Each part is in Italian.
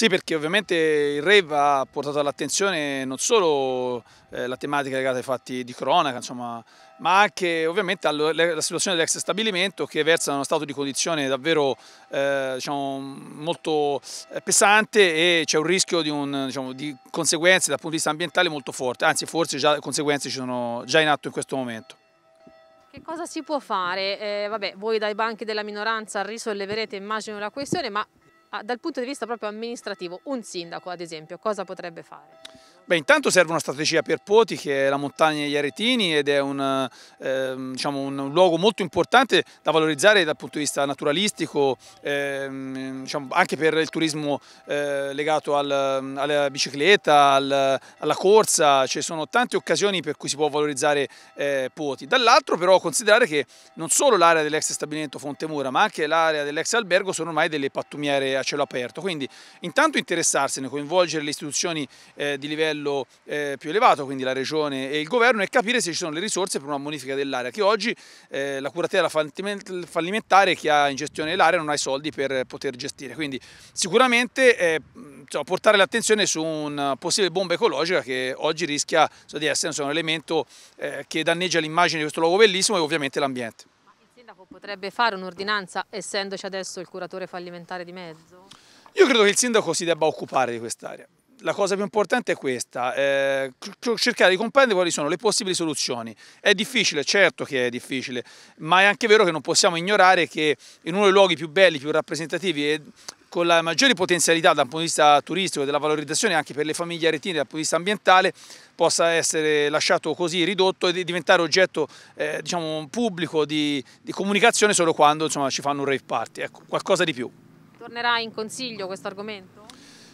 Sì, perché ovviamente il rave ha portato all'attenzione non solo eh, la tematica legata ai fatti di cronaca, insomma, ma anche ovviamente alla situazione dell'ex stabilimento che versa in uno stato di condizione davvero eh, diciamo, molto eh, pesante e c'è un rischio di, un, diciamo, di, conseguenze dal punto di vista ambientale molto forte, anzi forse già conseguenze ci sono già in atto in questo momento. Che cosa si può fare? Eh, vabbè, voi dai banchi della minoranza risolleverete immagino la questione, ma dal punto di vista proprio amministrativo un sindaco ad esempio cosa potrebbe fare? Beh, intanto serve una strategia per Poti, che è la montagna degli Aretini ed è un, eh, diciamo un luogo molto importante da valorizzare dal punto di vista naturalistico, eh, diciamo anche per il turismo eh, legato al, alla bicicletta, al, alla corsa, ci sono tante occasioni per cui si può valorizzare eh, Poti. Dall'altro però considerare che non solo l'area dell'ex stabilimento Fontemura, ma anche l'area dell'ex albergo sono ormai delle pattumiere a cielo aperto, quindi intanto interessarsene, coinvolgere le istituzioni eh, di livello livello eh, più elevato, quindi la Regione e il Governo, e capire se ci sono le risorse per una bonifica dell'area, che oggi eh, la curatela fallimentare che ha in gestione l'area non ha i soldi per poter gestire. Quindi sicuramente eh, insomma, portare l'attenzione su una possibile bomba ecologica che oggi rischia so, di essere insomma, un elemento eh, che danneggia l'immagine di questo luogo bellissimo e ovviamente l'ambiente. Il sindaco potrebbe fare un'ordinanza essendoci adesso il curatore fallimentare di mezzo? Io credo che il sindaco si debba occupare di quest'area la cosa più importante è questa, eh, cercare di comprendere quali sono le possibili soluzioni. È difficile, certo che è difficile, ma è anche vero che non possiamo ignorare che in uno dei luoghi più belli, più rappresentativi e con la maggiore potenzialità dal punto di vista turistico e della valorizzazione anche per le famiglie aretine dal punto di vista ambientale possa essere lasciato così ridotto e diventare oggetto eh, diciamo, pubblico di, di, comunicazione solo quando insomma, ci fanno un rave party, ecco, qualcosa di più. Tornerà in consiglio questo argomento?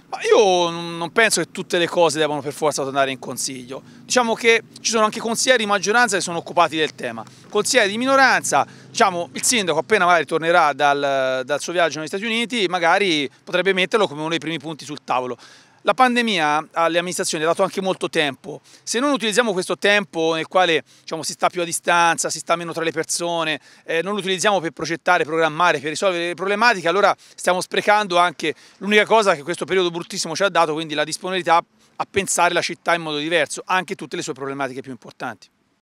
Ma io non penso che tutte le cose debbano per forza tornare in consiglio. Diciamo che ci sono anche consiglieri di maggioranza che sono occupati del tema. Consiglieri di minoranza, diciamo, il sindaco appena magari tornerà dal, dal suo viaggio negli Stati Uniti, magari potrebbe metterlo come uno dei primi punti sul tavolo. La pandemia alle amministrazioni ha dato anche molto tempo. Se non utilizziamo questo tempo nel quale diciamo, si sta più a distanza, si sta meno tra le persone, eh, non lo utilizziamo per progettare, programmare, per risolvere le problematiche, allora stiamo sprecando anche l'unica cosa che questo periodo bruttissimo ci ha dato, quindi la disponibilità a pensare la città in modo diverso, anche tutte le sue problematiche più importanti.